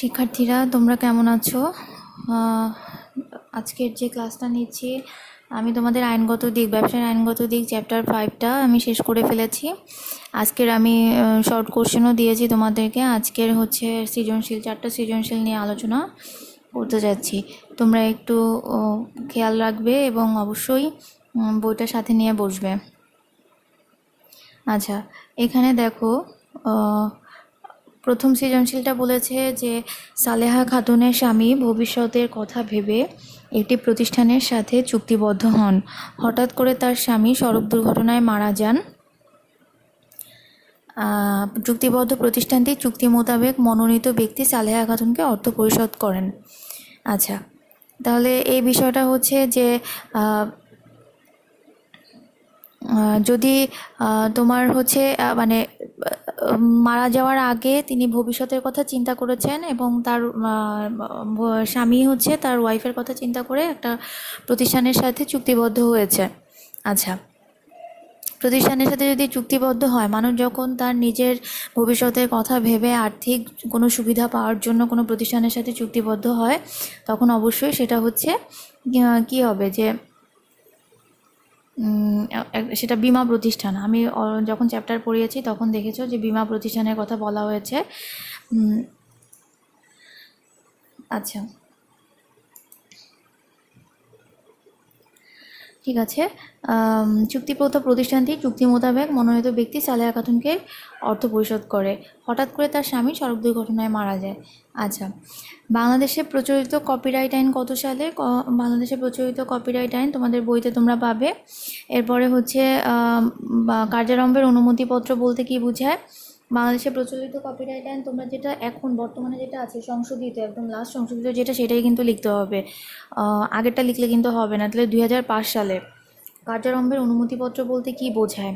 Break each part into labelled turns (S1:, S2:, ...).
S1: শিক্ষার্থীরা তোমরা কেমন আছো আজকের যে ক্লাসটা নিচ্ছি আমি তোমাদের আইনগত দিক ব্যবসার আইনগত দিক চ্যাপ্টার ফাইভটা আমি শেষ করে ফেলেছি আজকের আমি শর্ট কোশ্চেনও দিয়েছি তোমাদেরকে আজকের হচ্ছে সৃজনশীল চারটা সৃজনশীল নিয়ে আলোচনা করতে যাচ্ছি তোমরা একটু খেয়াল রাখবে এবং অবশ্যই বইটা সাথে নিয়ে বসবে আচ্ছা এখানে দেখো প্রথম সৃজনশীলটা বলেছে যে সালেহা খাতুনের স্বামী ভবিষ্যতের কথা ভেবে একটি প্রতিষ্ঠানের সাথে চুক্তিবদ্ধ হন হঠাৎ করে তার স্বামী সড়ক দুর্ঘটনায় মারা যান চুক্তিবদ্ধ প্রতিষ্ঠানটি চুক্তি মোতাবেক মনোনীত ব্যক্তি সালেহা খাতুনকে অর্থ পরিশোধ করেন আচ্ছা তাহলে এই বিষয়টা হচ্ছে যে যদি তোমার হচ্ছে মানে মারা যাওয়ার আগে তিনি ভবিষ্যতের কথা চিন্তা করেছেন এবং তার স্বামী হচ্ছে তার ওয়াইফের কথা চিন্তা করে একটা প্রতিষ্ঠানের সাথে চুক্তিবদ্ধ হয়েছে আচ্ছা প্রতিষ্ঠানের সাথে যদি চুক্তিবদ্ধ হয় মানুষ যখন তার নিজের ভবিষ্যতের কথা ভেবে আর্থিক কোনো সুবিধা পাওয়ার জন্য কোনো প্রতিষ্ঠানের সাথে চুক্তিবদ্ধ হয় তখন অবশ্যই সেটা হচ্ছে কি হবে যে সেটা বিমা প্রতিষ্ঠান আমি যখন চ্যাপ্টার পড়িয়েছি তখন দেখেছো যে বিমা প্রতিষ্ঠানের কথা বলা হয়েছে আচ্ছা ঠিক আছে চুক্তিপ্রথা প্রতিষ্ঠানটি চুক্তি মোতাবেক মনোনীত ব্যক্তি সালেহা খাতুনকে অর্থ পরিশোধ করে হঠাৎ করে তার স্বামী সড়ক দুর্ঘটনায় মারা যায় আচ্ছা বাংলাদেশে প্রচলিত কপিরাইট আইন কত সালে বাংলাদেশে প্রচলিত কপিরাইট আইন তোমাদের বইতে তোমরা পাবে এরপরে হচ্ছে কার্যারম্ভের অনুমতিপত্র বলতে কি বোঝায় বাংলাদেশে প্রচলিত কপিরাইট আইন তোমরা যেটা এখন বর্তমানে যেটা আছে সংশোধিত একদম লাস্ট সংশোধিত যেটা সেটাই কিন্তু লিখতে হবে আগেরটা লিখলে কিন্তু হবে না তাহলে দুই সালে কার্যারম্ভের অনুমতিপত্র বলতে কি বোঝায়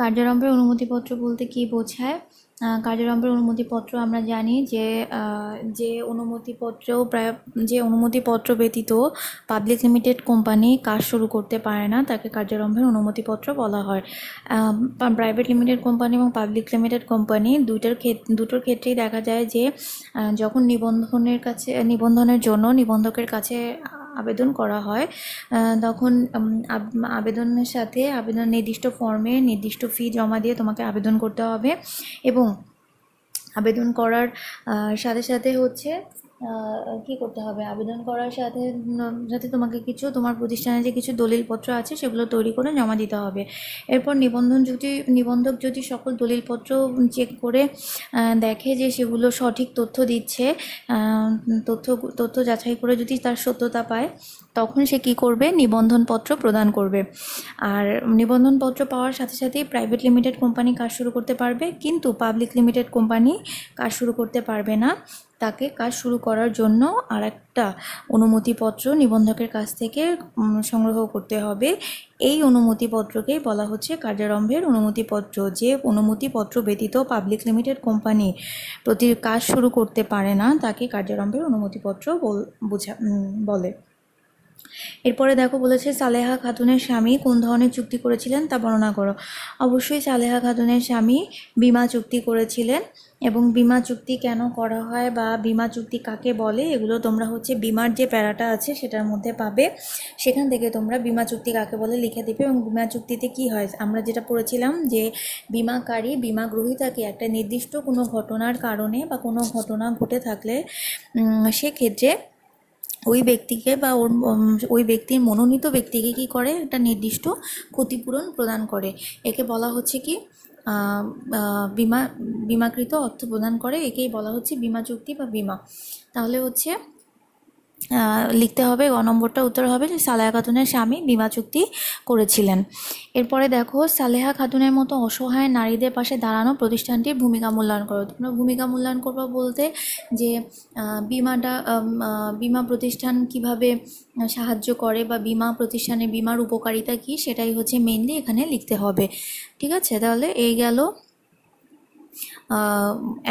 S1: কার্যারম্ভের অনুমতিপত্র বলতে কি বোঝায় কার্যারম্ভের অনুমতিপত্র আমরা জানি যে যে অনুমতিপত্র প্রায় যে অনুমতিপত্র ব্যতীত পাবলিক লিমিটেড কোম্পানি কাজ শুরু করতে পারে না তাকে কার্যারম্ভের অনুমতিপত্র বলা হয় প্রাইভেট লিমিটেড কোম্পানি এবং পাবলিক লিমিটেড কোম্পানি দুইটার ক্ষেত্রে দুটোর ক্ষেত্রেই দেখা যায় যে যখন নিবন্ধনের কাছে নিবন্ধনের জন্য নিবন্ধকের কাছে আবেদন করা হয় তখন আবেদনের সাথে আবেদন নির্দিষ্ট ফর্মে নির্দিষ্ট ফি জমা দিয়ে তোমাকে আবেদন করতে হবে এবং আবেদন করার সাথে সাথে হচ্ছে কি করতে হবে আবেদন করার সাথে সাথে তোমাকে কিছু তোমার প্রতিষ্ঠানে যে কিছু দলিলপত্র আছে সেগুলো তৈরি করে জমা দিতে হবে এরপর নিবন্ধন যদি নিবন্ধক যদি সকল দলিলপত্র চেক করে দেখে যে সেগুলো সঠিক তথ্য দিচ্ছে তথ্য তথ্য যাচাই করে যদি তার সত্যতা পায় তখন সে কি করবে নিবন্ধনপত্র প্রদান করবে আর নিবন্ধনপত্র পাওয়ার সাথে সাথেই প্রাইভেট লিমিটেড কোম্পানি কাজ শুরু করতে পারবে কিন্তু পাবলিক লিমিটেড কোম্পানি কাজ শুরু করতে পারবে না তাকে কাজ শুরু করার জন্য আর একটা অনুমতিপত্র নিবন্ধকের কাছ থেকে সংগ্রহ করতে হবে এই অনুমতিপত্রকেই বলা হচ্ছে কার্যারম্ভের অনুমতিপত্র যে অনুমতিপত্র ব্যতীত পাবলিক লিমিটেড কোম্পানি প্রতি কাজ শুরু করতে পারে না তাকে কার্যারম্ভের অনুমতিপত্র বোঝা বলে এরপরে দেখো বলেছে সালেহা খাতুনের স্বামী কোন ধরনের চুক্তি করেছিলেন তা বর্ণনা করো অবশ্যই সালেহা খাতুনের স্বামী বিমা চুক্তি করেছিলেন এবং বিমা চুক্তি কেন করা হয় বা বিমা চুক্তি কাকে বলে এগুলো তোমরা হচ্ছে বিমার যে প্যারাটা আছে সেটার মধ্যে পাবে সেখান থেকে তোমরা বিমা চুক্তি কাকে বলে লিখে দেবে এবং বিমা চুক্তিতে কি হয় আমরা যেটা পড়েছিলাম যে বিমাকারী বিমা গ্রহীতাকে একটা নির্দিষ্ট কোনো ঘটনার কারণে বা কোনো ঘটনা ঘটে থাকলে সেক্ষেত্রে ওই ব্যক্তিকে বা ওর ওই ব্যক্তির মনোনীত ব্যক্তিকে কি করে একটা নির্দিষ্ট ক্ষতিপূরণ প্রদান করে একে বলা হচ্ছে কি বিমা বিমাকৃত অর্থ প্রদান করে একেই বলা হচ্ছে বিমা চুক্তি বা বিমা তাহলে হচ্ছে লিখতে হবে গ নম্বরটা উত্তর হবে যে সালেহা খাতুনের স্বামী বিমা চুক্তি করেছিলেন এরপরে দেখো সালেহা খাতুনের মতো অসহায় নারীদের পাশে দাঁড়ানো প্রতিষ্ঠানটির ভূমিকা মূল্যায়ন করো তোমরা ভূমিকা মূল্যায়ন করবো বলতে যে বিমাটা বিমা প্রতিষ্ঠান কিভাবে সাহায্য করে বা বিমা প্রতিষ্ঠানে বিমার উপকারিতা কি সেটাই হচ্ছে মেনলি এখানে লিখতে হবে ঠিক আছে তাহলে এই গেল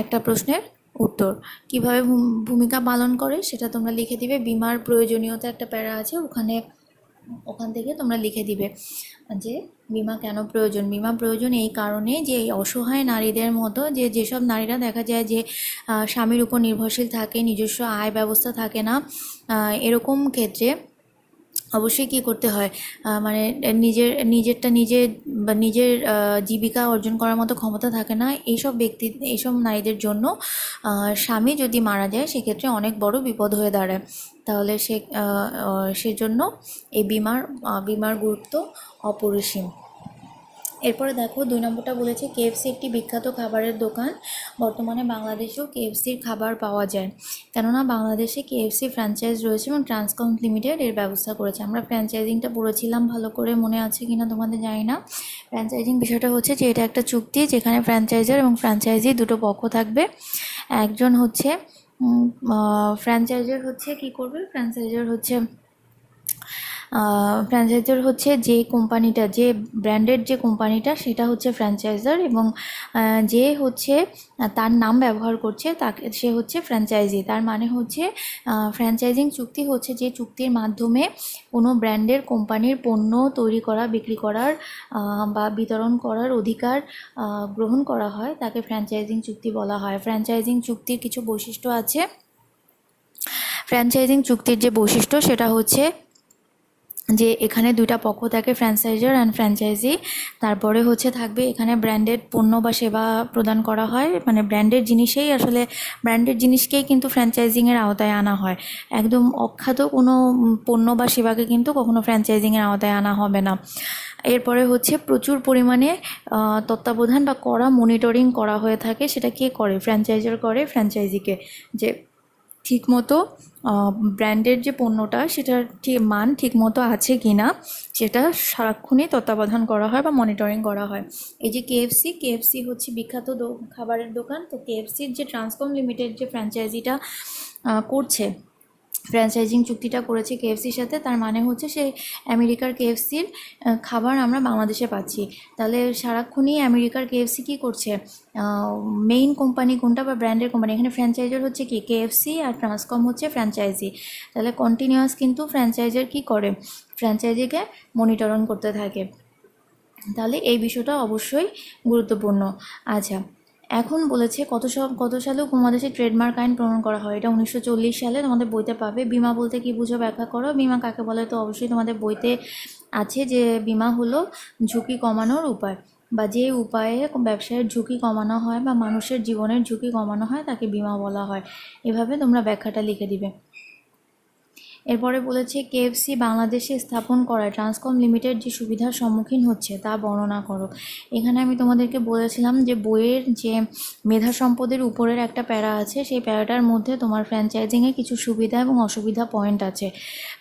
S1: একটা প্রশ্নের উত্তর কিভাবে ভূমিকা পালন করে সেটা তোমরা লিখে দিবে বিমার প্রয়োজনীয়তা একটা প্যারা আছে ওখানে ওখান থেকে তোমরা লিখে দিবে যে বিমা কেন প্রয়োজন বিমা প্রয়োজন এই কারণে যে অসহায় নারীদের মতো যে যেসব নারীরা দেখা যায় যে স্বামীর উপর নির্ভরশীল থাকে নিজস্ব আয় ব্যবস্থা থাকে না এরকম ক্ষেত্রে অবশ্যই কি করতে হয় মানে নিজের নিজেরটা নিজে বা নিজের জীবিকা অর্জন করার মতো ক্ষমতা থাকে না এইসব ব্যক্তি এইসব নারীদের জন্য স্বামী যদি মারা যায় সেক্ষেত্রে অনেক বড় বিপদ হয়ে দাঁড়ায় তাহলে সে সেজন্য এই বিমার বিমার গুরুত্ব অপরিসীম এরপরে দেখো দুই নম্বরটা বলেছে কেএফসি একটি বিখ্যাত খাবারের দোকান বর্তমানে বাংলাদেশেও কেএফসির খাবার পাওয়া যায় কেননা বাংলাদেশে কেএফসি ফ্র্যাঞ্চাইজ রয়েছে এবং ট্রান্সকম লিমিটেড এর ব্যবস্থা করেছে আমরা ফ্র্যাঞ্চাইজিংটা পড়েছিলাম ভালো করে মনে আছে কিনা তোমাদের জানি না ফ্র্যাঞ্চাইজিং বিষয়টা হচ্ছে যে এটা একটা চুক্তি যেখানে ফ্র্যাঞ্চাইজার এবং ফ্র্যাঞ্চাইজি দুটো পক্ষ থাকবে একজন হচ্ছে ফ্র্যাঞ্চাইজার হচ্ছে কি করবে ফ্র্যাঞ্চাইজার হচ্ছে ফ্র্যাঞ্চাইজার হচ্ছে যে কোম্পানিটা যে ব্র্যান্ডেড যে কোম্পানিটা সেটা হচ্ছে ফ্র্যাঞ্চাইজার এবং যে হচ্ছে তার নাম ব্যবহার করছে তাকে সে হচ্ছে ফ্র্যাঞ্চাইজি তার মানে হচ্ছে ফ্র্যাঞ্চাইজিং চুক্তি হচ্ছে যে চুক্তির মাধ্যমে কোনো ব্র্যান্ডের কোম্পানির পণ্য তৈরি করা বিক্রি করার বা বিতরণ করার অধিকার গ্রহণ করা হয় তাকে ফ্র্যাঞ্চাইজিং চুক্তি বলা হয় ফ্র্যাঞ্চাইজিং চুক্তির কিছু বৈশিষ্ট্য আছে ফ্র্যাঞ্চাইজিং চুক্তির যে বৈশিষ্ট্য সেটা হচ্ছে যে এখানে দুইটা পক্ষ থাকে ফ্র্যাঞ্চাইজার অ্যান্ড ফ্র্যাঞ্চাইজি তারপরে হচ্ছে থাকবে এখানে ব্র্যান্ডেড পণ্য বা সেবা প্রদান করা হয় মানে ব্র্যান্ডেড জিনিসেই আসলে ব্র্যান্ডেড জিনিসকেই কিন্তু ফ্র্যাঞ্চাইজিংয়ের আওতায় আনা হয় একদম অখ্যাত কোনো পণ্য বা সেবাকে কিন্তু কখনো ফ্র্যাঞ্চাইজিংয়ের আওতায় আনা হবে না এরপরে হচ্ছে প্রচুর পরিমাণে তত্ত্বাবধান বা করা মনিটরিং করা হয়ে থাকে সেটা কে করে ফ্র্যাঞ্চাইজার করে ফ্র্যাঞ্চাইজিকে যে ঠিকমতো ব্র্যান্ডের যে পণ্যটা সেটার ঠিক মান ঠিকমতো আছে কি না সেটা সারাক্ষণই তত্ত্বাবধান করা হয় বা মনিটরিং করা হয় এই যে কেএফসি কেএফসি হচ্ছে বিখ্যাত খাবারের দোকান তো কেএফসির যে ট্রান্সকম লিমিটেড যে ফ্র্যাঞ্চাইজিটা করছে ফ্র্যাঞ্চাইজিং চুক্তিটা করেছে কেএফসির সাথে তার মানে হচ্ছে সেই আমেরিকার কেএফসির খাবার আমরা বাংলাদেশে পাচ্ছি তাহলে সারাক্ষণই আমেরিকার কেএফসি কী করছে মেইন কোম্পানি কোনটা বা ব্র্যান্ডের কোম্পানি এখানে ফ্র্যাঞ্চাইজার হচ্ছে কি কেএফসি আর ট্রান্সকম হচ্ছে ফ্র্যাঞ্চাইজি তাহলে কন্টিনিউয়াস কিন্তু ফ্র্যাঞ্চাইজার কি করে ফ্র্যাঞ্চাইজিকে মনিটরন করতে থাকে তাহলে এই বিষয়টা অবশ্যই গুরুত্বপূর্ণ আচ্ছা এখন বলেছে কত সব কত সালেও উপমহাদেশে ট্রেডমার্ক আইন প্রমাণ করা হয় এটা উনিশশো সালে তোমাদের বইতে পাবে বিমা বলতে কি বুঝো ব্যাখ্যা করো বিমা কাকে বলে তো অবশ্যই তোমাদের বইতে আছে যে বিমা হলো ঝুঁকি কমানোর উপায় বা যে উপায়ে ব্যবসায়ের ঝুঁকি কমানো হয় বা মানুষের জীবনের ঝুঁকি কমানো হয় তাকে বিমা বলা হয় এভাবে তোমরা ব্যাখ্যাটা লিখে দিবে এরপরে বলেছে কেএফসি বাংলাদেশে স্থাপন করায় ট্রান্সকম লিমিটেড যে সুবিধার সম্মুখীন হচ্ছে তা বর্ণনা করো এখানে আমি তোমাদেরকে বলেছিলাম যে বইয়ের যে মেধা সম্পদের উপরের একটা প্যারা আছে সেই প্যারাটার মধ্যে তোমার ফ্র্যাঞ্চাইজিংয়ে কিছু সুবিধা এবং অসুবিধা পয়েন্ট আছে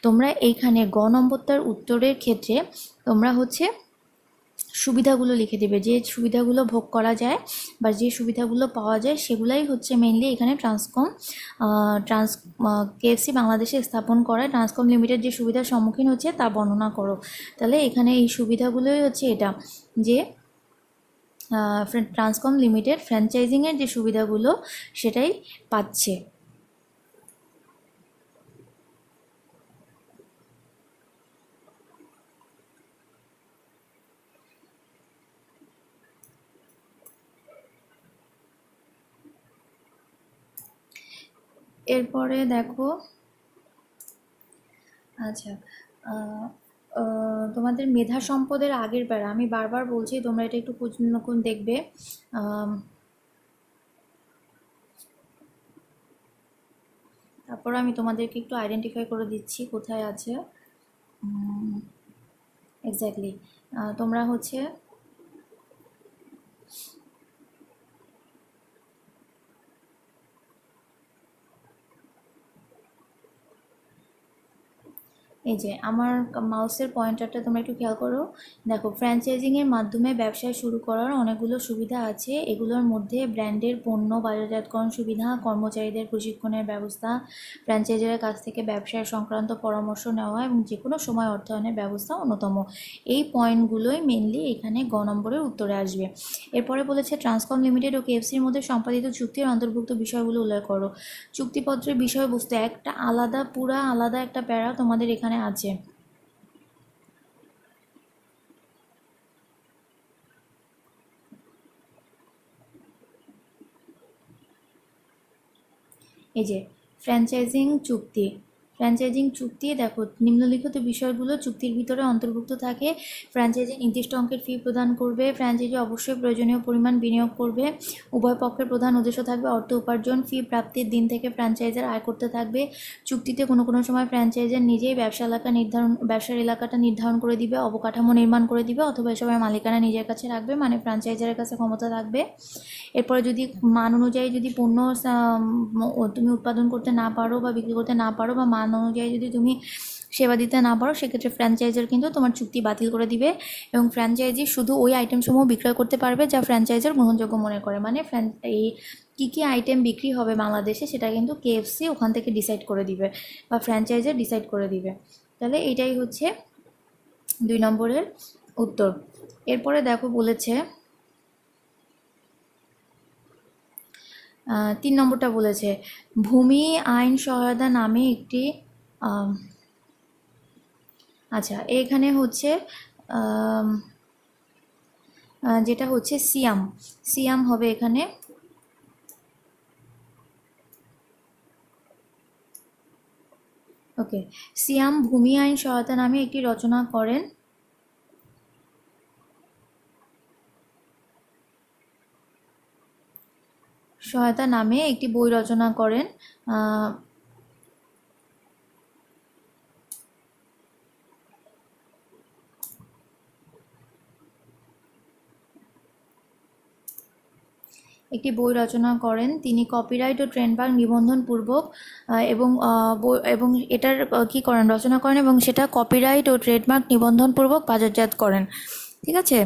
S1: তোমরা এইখানে গণম্বত্যার উত্তরের ক্ষেত্রে তোমরা হচ্ছে সুবিধাগুলো লিখে দেবে যে সুবিধাগুলো ভোগ করা যায় বা যে সুবিধাগুলো পাওয়া যায় সেগুলাই হচ্ছে মেনলি এখানে ট্রান্সকম ট্রান্স কেএফসি বাংলাদেশে স্থাপন করায় ট্রান্সকম লিমিটেড যে সুবিধার সম্মুখীন হচ্ছে তা বর্ণনা করো তাহলে এখানে এই সুবিধাগুলোই হচ্ছে এটা যে ট্রান্সকম লিমিটেড ফ্র্যাঞ্চাইজিংয়ের যে সুবিধাগুলো সেটাই পাচ্ছে এরপরে দেখো আচ্ছা তোমাদের মেধা সম্পদের আগের বেড়া আমি বারবার বলছি তোমরা এটা একটু কোন দেখবে তারপর আমি তোমাদেরকে একটু আইডেন্টিফাই করে দিচ্ছি কোথায় আছে এক্স্যাক্টলি তোমরা হচ্ছে এই যে আমার মাউসের পয়েন্টারটা তোমরা একটু খেয়াল করো দেখো ফ্র্যাঞ্চাইজিংয়ের মাধ্যমে ব্যবসা শুরু করার অনেকগুলো সুবিধা আছে এগুলোর মধ্যে ব্র্যান্ডের পণ্য বাজারজাতকরণ সুবিধা কর্মচারীদের প্রশিক্ষণের ব্যবস্থা ফ্র্যাঞ্চাইজারের কাছ থেকে ব্যবসায় সংক্রান্ত পরামর্শ নেওয়া এবং যে কোনো সময় অর্থায়নের ব্যবস্থা অন্যতম এই পয়েন্টগুলোই মেনলি এখানে গ নম্বরের উত্তরে আসবে এরপরে বলেছে ট্রান্সকম লিমিটেড ও কেএফসির মধ্যে সম্পাদিত চুক্তির অন্তর্ভুক্ত বিষয়গুলো উল্লেখ করো চুক্তিপত্রের বিষয়বস্তু একটা আলাদা পুরা আলাদা একটা প্যারা তোমাদের এখানে এখানে আছে এই যে ফ্র্যাঞ্চাইজিং চুক্তি ফ্র্যাঞ্চাইজিং চুক্তি দেখো নিম্নলিখিত বিষয়গুলো চুক্তির ভিতরে অন্তর্ভুক্ত থাকে ফ্র্যাঞ্চাইজি নির্দিষ্ট অঙ্কের ফি প্রদান করবে ফ্র্যাঞ্চাইজি অবশ্যই প্রয়োজনীয় পরিমাণ বিনিয়োগ করবে উভয় পক্ষের প্রধান উদ্দেশ্য থাকবে অর্থ উপার্জন ফি প্রাপ্তির দিন থেকে ফ্র্যাঞ্চাইজার আয় করতে থাকবে চুক্তিতে কোনো কোনো সময় ফ্র্যাঞ্চাইজার নিজেই ব্যবসা এলাকা নির্ধারণ ব্যবসার এলাকাটা নির্ধারণ করে দিবে অবকাঠামো নির্মাণ করে দিবে অথবা এসবের মালিকানা নিজের কাছে রাখবে মানে ফ্র্যাঞ্চাইজারের কাছে ক্ষমতা থাকবে এরপরে যদি মান অনুযায়ী যদি পণ্য তুমি উৎপাদন করতে না পারো বা বিক্রি করতে না পারো বা মান অনুযায়ী যদি তুমি সেবা দিতে না পারো সেক্ষেত্রে ফ্র্যাঞ্চাইজার কিন্তু তোমার চুক্তি বাতিল করে দিবে এবং ফ্র্যাঞ্চাইজি শুধু ওই আইটেমসমূহ বিক্রয় করতে পারবে যা ফ্র্যাঞ্চাইজার গ্রহণযোগ্য মনে করে মানে এই কী কী আইটেম বিক্রি হবে বাংলাদেশে সেটা কিন্তু কেএফসি ওখান থেকে ডিসাইড করে দিবে বা ফ্র্যাঞ্চাইজার ডিসাইড করে দিবে তাহলে এটাই হচ্ছে দুই নম্বরের উত্তর এরপরে দেখো বলেছে তিন নম্বরটা বলেছে ভূমি আইন সহায়তা নামে একটি আচ্ছা এখানে হচ্ছে যেটা হচ্ছে সিয়াম সিয়াম হবে এখানে ওকে সিয়াম ভূমি আইন সহায়তা নামে একটি রচনা করেন সহায়তা নামে একটি বই রচনা করেন একটি বই রচনা করেন তিনি কপিরাইট ও ট্রেডমার্ক নিবন্ধন পূর্বক এবং এবং এটার কি করেন রচনা করেন এবং সেটা কপিরাইট ও ট্রেডমার্ক নিবন্ধন পূর্বক বাজারজাত করেন ঠিক আছে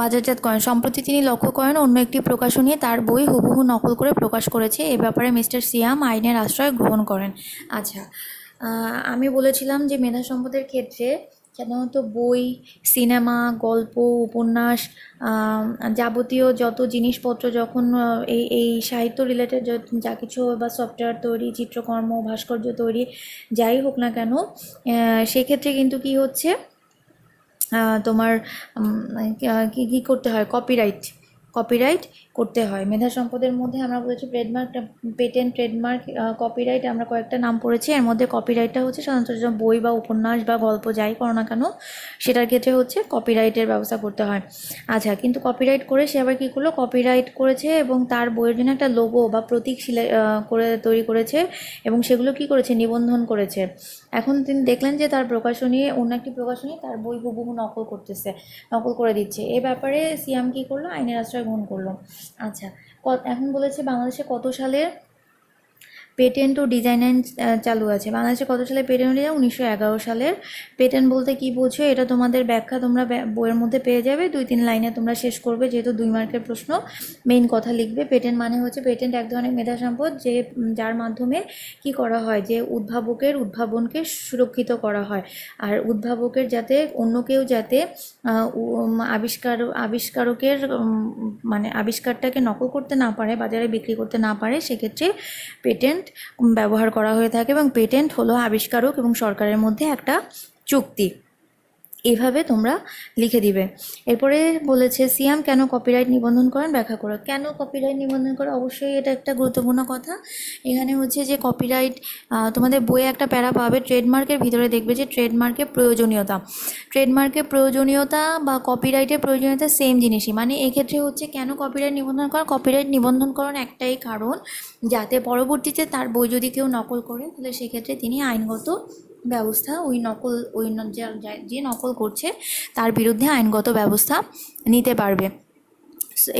S1: বাজারজাত করেন সম্প্রতি তিনি লক্ষ্য করেন অন্য একটি প্রকাশনী তার বই হুবহু নকল করে প্রকাশ করেছে এ ব্যাপারে মিস্টার সিয়াম আইনের আশ্রয় গ্রহণ করেন আচ্ছা আমি বলেছিলাম যে মেধা সম্পদের ক্ষেত্রে সাধারণত বই সিনেমা গল্প উপন্যাস যাবতীয় যত জিনিসপত্র যখন এই এই সাহিত্য রিলেটেড যা কিছু বা সফটওয়্যার তৈরি চিত্রকর্ম ভাস্কর্য তৈরি যাই হোক না কেন সেক্ষেত্রে কিন্তু কি হচ্ছে তোমার মানে, কি কী করতে হয় কপিরাইট কপিরাইট করতে হয় মেধা সম্পদের মধ্যে আমরা বলেছি ট্রেডমার্ক পেটেন্ট ট্রেডমার্ক কপিরাইট আমরা কয়েকটা নাম পড়েছি এর মধ্যে কপিরাইটটা হচ্ছে সাধারণত বই বা উপন্যাস বা গল্প যাই করো না কেন সেটার ক্ষেত্রে হচ্ছে কপিরাইটের ব্যবস্থা করতে হয় আচ্ছা কিন্তু কপিরাইট করে সে আবার কী করলো কপিরাইট করেছে এবং তার বইয়ের জন্য একটা লোগো বা প্রতীক সিলাই করে তৈরি করেছে এবং সেগুলো কি করেছে নিবন্ধন করেছে এখন তিনি দেখলেন যে তার প্রকাশনী অন্য একটি প্রকাশনী তার বই হুবহু নকল করতেছে নকল করে দিচ্ছে এ ব্যাপারে সিএম কী করলো আইনের আশ্রয় গ্রহণ করলো আচ্ছা এখন বলেছে বাংলাদেশে কত সালের পেটেন্ট ও ডিজাইন আইন চালু আছে বাংলাদেশে কত সালে পেটেন্ট ডিজাইন উনিশশো এগারো সালের পেটেন্ট বলতে কি বোঝো এটা তোমাদের ব্যাখ্যা তোমরা বইয়ের মধ্যে পেয়ে যাবে দুই তিন লাইনে তোমরা শেষ করবে যেহেতু দুই মার্কের প্রশ্ন মেইন কথা লিখবে পেটেন্ট মানে হচ্ছে পেটেন্ট এক ধরনের মেধা সম্পদ যে যার মাধ্যমে কি করা হয় যে উদ্ভাবকের উদ্ভাবনকে সুরক্ষিত করা হয় আর উদ্ভাবকের যাতে অন্য কেউ যাতে আবিষ্কার আবিষ্কারকের মানে আবিষ্কারটাকে নকল করতে না পারে বাজারে বিক্রি করতে না পারে সেক্ষেত্রে পেটেন্ট পেটেন্ট ব্যবহার করা হয়ে থাকে এবং পেটেন্ট হলো আবিষ্কারক এবং সরকারের মধ্যে একটা চুক্তি এভাবে তোমরা লিখে দিবে এরপরে বলেছে সিয়াম কেন কপিরাইট নিবন্ধন করেন ব্যাখ্যা করো কেন কপিরাইট নিবন্ধন করো অবশ্যই এটা একটা গুরুত্বপূর্ণ কথা এখানে হচ্ছে যে কপিরাইট তোমাদের বইয়ে একটা প্যারা পাবে ট্রেডমার্কের ভিতরে দেখবে যে ট্রেডমার্কের প্রয়োজনীয়তা ট্রেডমার্কের প্রয়োজনীয়তা বা কপিরাইটের প্রয়োজনীয়তা সেম জিনিসই মানে এক্ষেত্রে হচ্ছে কেন কপিরাইট নিবন্ধন করা কপিরাইট নিবন্ধনকরণ একটাই কারণ যাতে পরবর্তীতে তার বই যদি কেউ নকল করে তাহলে সেক্ষেত্রে তিনি আইনগত ব্যবস্থা ওই নকল ওই যে নকল করছে তার বিরুদ্ধে আইনগত ব্যবস্থা নিতে পারবে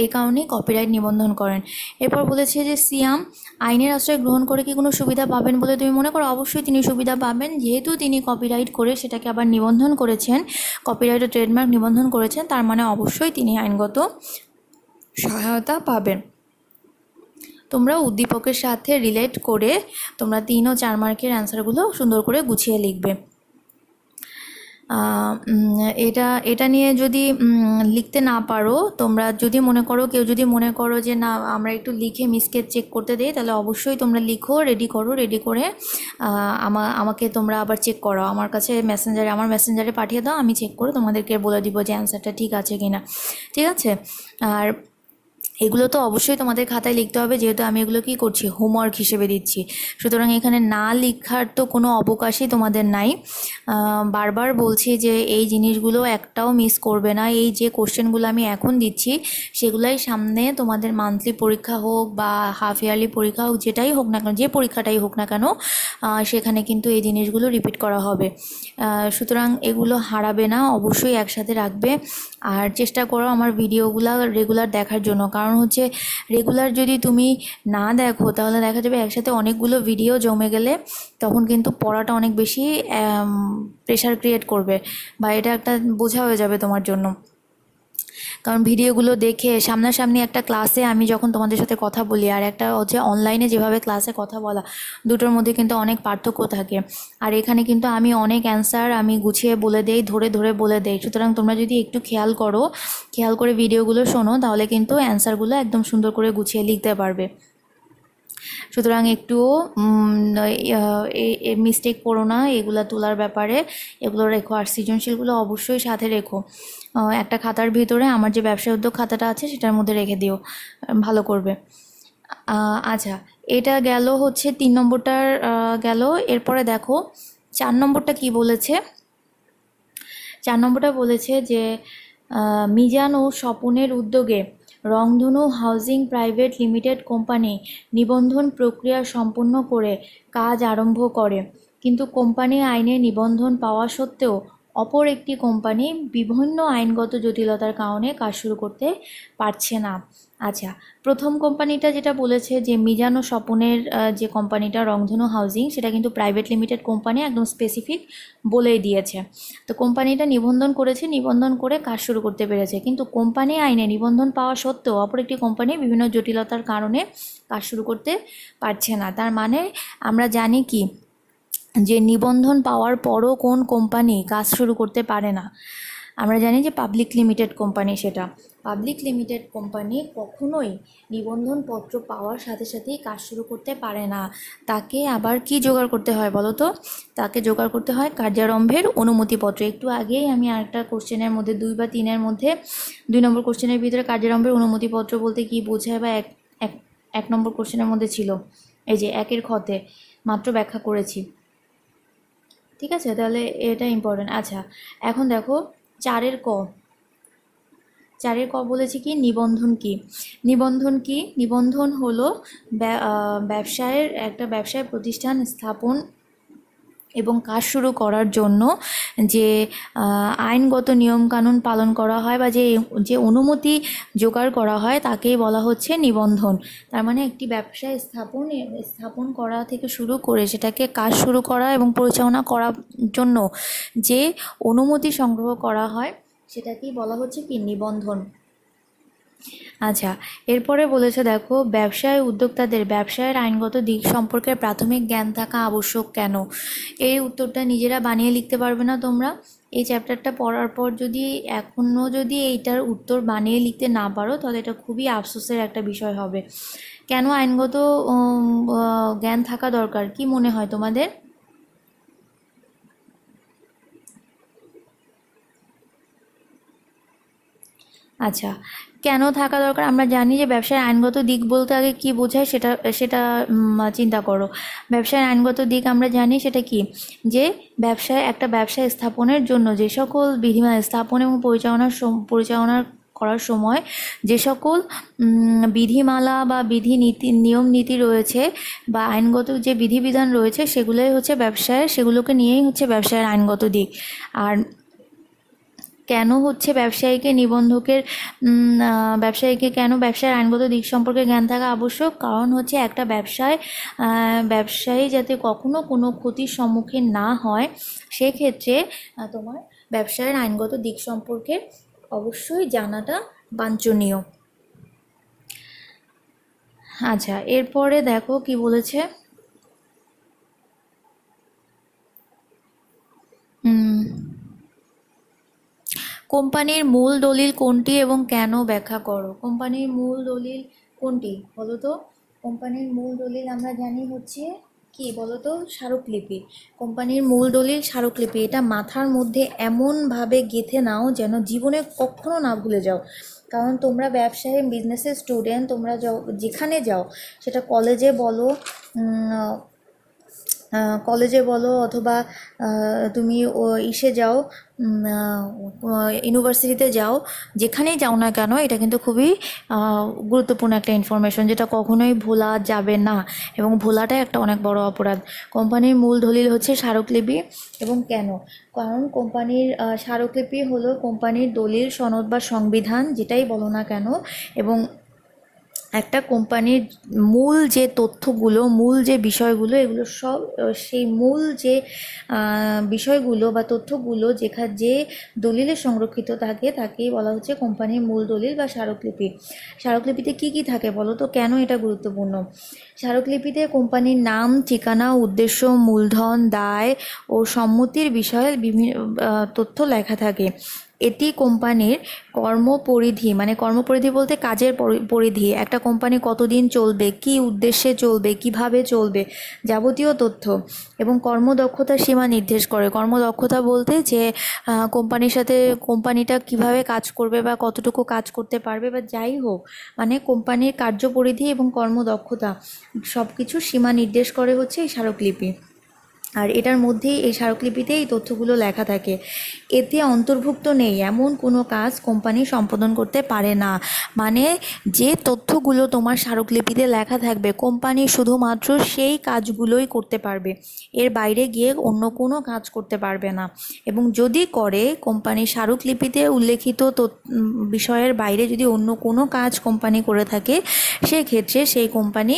S1: এই কারণে কপিরাইট নিবন্ধন করেন এরপর বলেছে যে সিয়াম আইনের আশ্রয় গ্রহণ করে কি কোনো সুবিধা পাবেন বলে তুমি মনে করো অবশ্যই তিনি সুবিধা পাবেন যেহেতু তিনি কপিরাইট করে সেটাকে আবার নিবন্ধন করেছেন কপিরাইট ও ট্রেডমার্ক নিবন্ধন করেছেন তার মানে অবশ্যই তিনি আইনগত সহায়তা পাবেন তোমরা উদ্দীপকের সাথে রিলেট করে তোমরা তিন ও চার মার্কের অ্যান্সারগুলো সুন্দর করে গুছিয়ে লিখবে এটা এটা নিয়ে যদি লিখতে না পারো তোমরা যদি মনে করো কেউ যদি মনে করো যে না আমরা একটু লিখে মিসকে চেক করতে দেই তাহলে অবশ্যই তোমরা লিখো রেডি করো রেডি করে আমা আমাকে তোমরা আবার চেক করো আমার কাছে মেসেঞ্জারে আমার মেসেঞ্জারে পাঠিয়ে দাও আমি চেক করে তোমাদেরকে বলে দিব যে অ্যান্সারটা ঠিক আছে কি না ঠিক আছে আর এগুলো তো অবশ্যই তোমাদের খাতায় লিখতে হবে যেহেতু আমি এগুলো কি করছি হোমওয়ার্ক হিসেবে দিচ্ছি সুতরাং এখানে না লিখার তো কোনো অবকাশই তোমাদের নাই বারবার বলছি যে এই জিনিসগুলো একটাও মিস করবে না এই যে কোশ্চেনগুলো আমি এখন দিচ্ছি সেগুলাই সামনে তোমাদের মান্থলি পরীক্ষা হোক বা হাফ ইয়ারলি পরীক্ষা হোক যেটাই হোক না কেন যে পরীক্ষাটাই হোক না কেন সেখানে কিন্তু এই জিনিসগুলো রিপিট করা হবে সুতরাং এগুলো হারাবে না অবশ্যই একসাথে রাখবে আর চেষ্টা করো আমার ভিডিওগুলো রেগুলার দেখার জন্য কারণ হচ্ছে রেগুলার যদি তুমি না দেখো তাহলে দেখা যাবে একসাথে অনেকগুলো ভিডিও জমে গেলে তখন কিন্তু পড়াটা অনেক বেশি প্রেশার ক্রিয়েট করবে বা এটা একটা বোঝা হয়ে যাবে তোমার জন্য কারণ ভিডিওগুলো দেখে সামনাসামনি একটা ক্লাসে আমি যখন তোমাদের সাথে কথা বলি আর একটা হচ্ছে অনলাইনে যেভাবে ক্লাসে কথা বলা দুটোর মধ্যে কিন্তু অনেক পার্থক্য থাকে আর এখানে কিন্তু আমি অনেক অ্যান্সার আমি গুছিয়ে বলে দেই ধরে ধরে বলে দেই সুতরাং তোমরা যদি একটু খেয়াল করো খেয়াল করে ভিডিওগুলো শোনো তাহলে কিন্তু অ্যান্সারগুলো একদম সুন্দর করে গুছিয়ে লিখতে পারবে সুতরাং একটুও মিস্টেক করো না এগুলো তোলার ব্যাপারে এগুলো রেখো আর সৃজনশীলগুলো অবশ্যই সাথে রেখো একটা খাতার ভিতরে আমার যে ব্যবসা উদ্যোগ খাতাটা আছে সেটার মধ্যে রেখে দিও ভালো করবে আচ্ছা এটা গেল হচ্ছে তিন নম্বরটার গেল এরপরে দেখো চার নম্বরটা কি বলেছে চার নম্বরটা বলেছে যে মিজান ও স্বপনের উদ্যোগে রংধনু হাউজিং প্রাইভেট লিমিটেড কোম্পানি নিবন্ধন প্রক্রিয়া সম্পূর্ণ করে কাজ আরম্ভ করে কিন্তু কোম্পানি আইনে নিবন্ধন পাওয়া সত্ত্বেও অপর একটি কোম্পানি বিভিন্ন আইনগত জটিলতার কারণে কাজ শুরু করতে পারছে না আচ্ছা প্রথম কোম্পানিটা যেটা বলেছে যে মিজানো স্বপনের যে কোম্পানিটা রংধনু হাউজিং সেটা কিন্তু প্রাইভেট লিমিটেড কোম্পানি একদম স্পেসিফিক বলেই দিয়েছে তো কোম্পানিটা নিবন্ধন করেছে নিবন্ধন করে কাজ শুরু করতে পেরেছে কিন্তু কোম্পানি আইনে নিবন্ধন পাওয়া সত্ত্বেও অপর একটি কোম্পানি বিভিন্ন জটিলতার কারণে কাজ শুরু করতে পারছে না তার মানে আমরা জানি কি যে নিবন্ধন পাওয়ার পরও কোন কোম্পানি কাজ শুরু করতে পারে না আমরা জানি যে পাবলিক লিমিটেড কোম্পানি সেটা পাবলিক লিমিটেড কোম্পানি কখনোই নিবন্ধনপত্র পাওয়ার সাথে সাথেই কাজ শুরু করতে পারে না তাকে আবার কি জোগাড় করতে হয় বলো তো তাকে জোগাড় করতে হয় কার্যারম্ভের অনুমতিপত্র একটু আগেই আমি আরেকটা কোশ্চেনের মধ্যে দুই বা তিনের মধ্যে দুই নম্বর কোশ্চেনের ভিতরে কার্যারম্ভের অনুমতিপত্র বলতে কি বোঝায় বা এক এক নম্বর কোশ্চেনের মধ্যে ছিল এই যে একের ক্ষতে মাত্র ব্যাখ্যা করেছি ঠিক আছে তাহলে এটা ইম্পর্টেন্ট আচ্ছা এখন দেখো চারের ক চারের ক বলেছে কি নিবন্ধন কি নিবন্ধন কি নিবন্ধন হলো ব্যবসায়ের একটা ব্যবসায় প্রতিষ্ঠান স্থাপন এবং কাজ শুরু করার জন্য যে আইনগত নিয়মকানুন পালন করা হয় বা যে যে অনুমতি জোগাড় করা হয় তাকেই বলা হচ্ছে নিবন্ধন তার মানে একটি ব্যবসা স্থাপন স্থাপন করা থেকে শুরু করে সেটাকে কাজ শুরু করা এবং পরিচালনা করার জন্য যে অনুমতি সংগ্রহ করা হয় সেটাকেই বলা হচ্ছে কি নিবন্ধন আচ্ছা এরপরে বলেছে দেখো ব্যবসায় উদ্যোক্তাদের ব্যবসায়ের আইনগত দিক সম্পর্কে প্রাথমিক জ্ঞান থাকা আবশ্যক কেন এই উত্তরটা নিজেরা বানিয়ে লিখতে পারবে না তোমরা এই চ্যাপ্টারটা পড়ার পর যদি এখনও যদি এইটার উত্তর বানিয়ে লিখতে না পারো তাহলে এটা খুবই আফসোসের একটা বিষয় হবে কেন আইনগত জ্ঞান থাকা দরকার কি মনে হয় তোমাদের আচ্ছা কেন থাকা দরকার আমরা জানি যে ব্যবসায় আইনগত দিক বলতে আগে কি বোঝায় সেটা সেটা চিন্তা করো ব্যবসায় আইনগত দিক আমরা জানি সেটা কি যে ব্যবসায় একটা ব্যবসা স্থাপনের জন্য যে সকল বিধিমান স্থাপন এবং পরিচালনার পরিচালনার করার সময় যে সকল বিধিমালা বা বিধি নীতি নিয়ম নীতি রয়েছে বা আইনগত যে বিধিবিধান রয়েছে সেগুলোই হচ্ছে ব্যবসায় সেগুলোকে নিয়েই হচ্ছে ব্যবসায়ের আইনগত দিক আর কেন হচ্ছে ব্যবসায়ীকে নিবন্ধকের ব্যবসায়ীকে কেন ব্যবসার আইনগত দিক সম্পর্কে জ্ঞান থাকা আবশ্যক কারণ হচ্ছে একটা ব্যবসায় ব্যবসায়ী যাতে কখনো কোনো ক্ষতির সম্মুখীন না হয় সেক্ষেত্রে তোমার ব্যবসায়ের আইনগত দিক সম্পর্কে অবশ্যই জানাটা বাঞ্ছনীয় আচ্ছা এরপরে দেখো কি বলেছে কোম্পানির মূল দলিল কোনটি এবং কেন ব্যাখ্যা করো কোম্পানির মূল দলিল কোনটি বলো তো কোম্পানির মূল দলিল আমরা জানি হচ্ছে কি বলতো স্মারকলিপি কোম্পানির মূল দলিল স্মারকলিপি এটা মাথার মধ্যে এমনভাবে গেঁথে নাও যেন জীবনে কখনো না ভুলে যাও কারণ তোমরা ব্যবসায়ী বিজনেসের স্টুডেন্ট তোমরা যেখানে যাও সেটা কলেজে বলো কলেজে বলো অথবা তুমি ইসে যাও ইউনিভার্সিটিতে যাও যেখানেই যাও না কেন এটা কিন্তু খুবই গুরুত্বপূর্ণ একটা ইনফরমেশন যেটা কখনোই ভোলা যাবে না এবং ভোলাটাই একটা অনেক বড় অপরাধ কোম্পানির মূল দলিল হচ্ছে স্মারকলিপি এবং কেন কারণ কোম্পানির স্মারকলিপি হলো কোম্পানির দলিল সনদ বা সংবিধান যেটাই বলো না কেন এবং একটা কোম্পানির মূল যে তথ্যগুলো মূল যে বিষয়গুলো এগুলো সব সেই মূল যে বিষয়গুলো বা তথ্যগুলো যেখানে যে দলিলে সংরক্ষিত থাকে তাকেই বলা হচ্ছে কোম্পানির মূল দলিল বা স্মারকলিপি স্মারকলিপিতে কি কি থাকে বলো তো কেন এটা গুরুত্বপূর্ণ স্মারকলিপিতে কোম্পানির নাম ঠিকানা উদ্দেশ্য মূলধন দায় ও সম্মতির বিষয়ে বিভিন্ন তথ্য লেখা থাকে এটি কোম্পানির কর্মপরিধি মানে কর্মপরিধি বলতে কাজের পরিধি একটা কোম্পানি কতদিন চলবে কি উদ্দেশ্যে চলবে কিভাবে চলবে যাবতীয় তথ্য এবং কর্মদক্ষতা সীমা নির্দেশ করে কর্মদক্ষতা বলতে যে কোম্পানির সাথে কোম্পানিটা কিভাবে কাজ করবে বা কতটুকু কাজ করতে পারবে বা যাই হোক মানে কোম্পানির কার্যপরিধি এবং কর্মদক্ষতা সব কিছু সীমা নির্দেশ করে হচ্ছে এই স্মারকলিপি আর এটার মধ্যেই এই স্মারকলিপিতে এই তথ্যগুলো লেখা থাকে এতে অন্তর্ভুক্ত নেই এমন কোনো কাজ কোম্পানি সম্পাদন করতে পারে না মানে যে তথ্যগুলো তোমার স্মারকলিপিতে লেখা থাকবে কোম্পানি শুধুমাত্র সেই কাজগুলোই করতে পারবে এর বাইরে গিয়ে অন্য কোনো কাজ করতে পারবে না এবং যদি করে কোম্পানি স্মারকলিপিতে উল্লেখিত বিষয়ের বাইরে যদি অন্য কোনো কাজ কোম্পানি করে থাকে সেক্ষেত্রে সেই কোম্পানি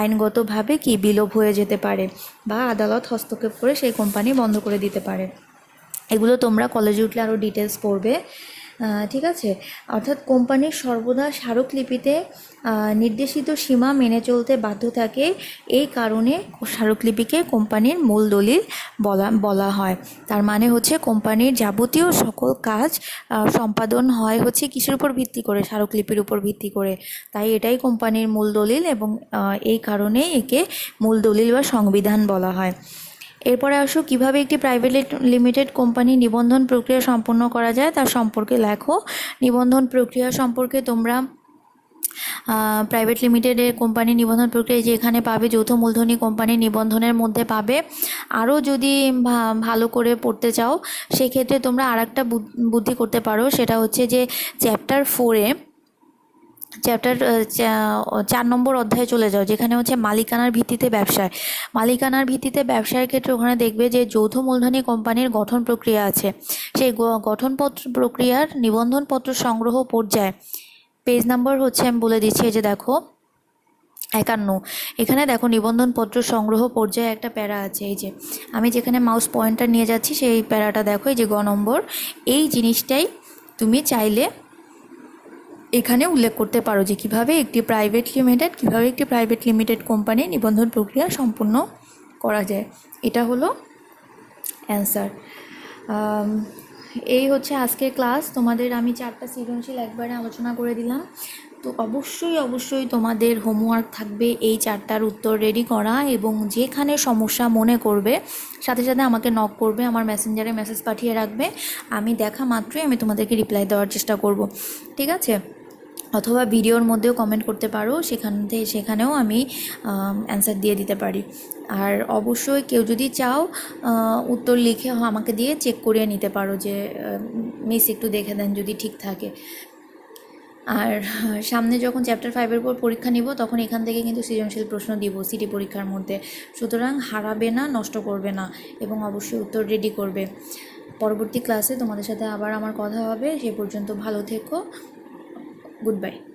S1: আইনগতভাবে কি বিলোপ হয়ে যেতে পারে বা আদালত হস্তক্ষেপ করে সেই কোম্পানি বন্ধ করে দিতে পারে এগুলো তোমরা কলেজে উঠলে আরও ডিটেলস পড়বে ঠিক আছে অর্থাৎ কোম্পানির সর্বদা স্মারকলিপিতে নির্দেশিত সীমা মেনে চলতে বাধ্য থাকে এই কারণে স্মারকলিপিকে কোম্পানির মূল দলিল বলা বলা হয় তার মানে হচ্ছে কোম্পানির যাবতীয় সকল কাজ সম্পাদন হয় হচ্ছে কিসের উপর ভিত্তি করে স্মারকলিপির উপর ভিত্তি করে তাই এটাই কোম্পানির মূল দলিল এবং এই কারণে একে মূল দলিল বা সংবিধান বলা হয় এরপরে আসো কিভাবে একটি প্রাইভেট লিমিটেড কোম্পানি নিবন্ধন প্রক্রিয়া সম্পন্ন করা যায় তার সম্পর্কে লেখো নিবন্ধন প্রক্রিয়া সম্পর্কে তোমরা প্রাইভেট লিমিটেডের কোম্পানি নিবন্ধন প্রক্রিয়া যে এখানে পাবে যৌথ মূলধনী কোম্পানি নিবন্ধনের মধ্যে পাবে আরও যদি ভালো করে পড়তে চাও সেক্ষেত্রে তোমরা আর একটা বুদ্ধি করতে পারো সেটা হচ্ছে যে চ্যাপ্টার ফোরে চ্যাপ্টার uh, uh, চার নম্বর অধ্যায়ে চলে যাও যেখানে হচ্ছে মালিকানার ভিত্তিতে ব্যবসায় মালিকানার ভিত্তিতে ব্যবসার ক্ষেত্রে ওখানে দেখবে যে যৌথ মূলধনী কোম্পানির গঠন প্রক্রিয়া আছে সেই গঠনপত্র প্রক্রিয়ার নিবন্ধনপত্র সংগ্রহ পর্যায়ে পেজ নাম্বার হচ্ছে আমি বলে দিচ্ছি যে দেখো একান্ন এখানে দেখো নিবন্ধনপত্র সংগ্রহ পর্যায়ে একটা প্যারা আছে এই যে আমি যেখানে মাউস পয়েন্টার নিয়ে যাচ্ছি সেই প্যারাটা দেখো এই যে গ নম্বর এই জিনিসটাই তুমি চাইলে এখানে উল্লেখ করতে পারো যে কিভাবে একটি প্রাইভেট লিমিটেড কিভাবে একটি প্রাইভেট লিমিটেড কোম্পানি নিবন্ধন প্রক্রিয়া সম্পূর্ণ করা যায় এটা হলো অ্যান্সার এই হচ্ছে আজকের ক্লাস তোমাদের আমি চারটা সৃজনশীল একবারে আলোচনা করে দিলাম তো অবশ্যই অবশ্যই তোমাদের হোমওয়ার্ক থাকবে এই চারটার উত্তর রেডি করা এবং যেখানে সমস্যা মনে করবে সাথে সাথে আমাকে নক করবে আমার মেসেঞ্জারে মেসেজ পাঠিয়ে রাখবে আমি দেখা মাত্রই আমি তোমাদেরকে রিপ্লাই দেওয়ার চেষ্টা করব ঠিক আছে অথবা ভিডিওর মধ্যেও কমেন্ট করতে পারো সেখান থেকে সেখানেও আমি অ্যান্সার দিয়ে দিতে পারি আর অবশ্যই কেউ যদি চাও উত্তর লিখে আমাকে দিয়ে চেক করিয়ে নিতে পারো যে মিস একটু দেখে দেন যদি ঠিক থাকে আর সামনে যখন চ্যাপ্টার ফাইভের পর পরীক্ষা নিব তখন এখান থেকে কিন্তু সৃজনশীল প্রশ্ন দিব সিটি পরীক্ষার মধ্যে সুতরাং হারাবে না নষ্ট করবে না এবং অবশ্যই উত্তর রেডি করবে পরবর্তী ক্লাসে তোমাদের সাথে আবার আমার কথা হবে সে পর্যন্ত ভালো থেকো goodbye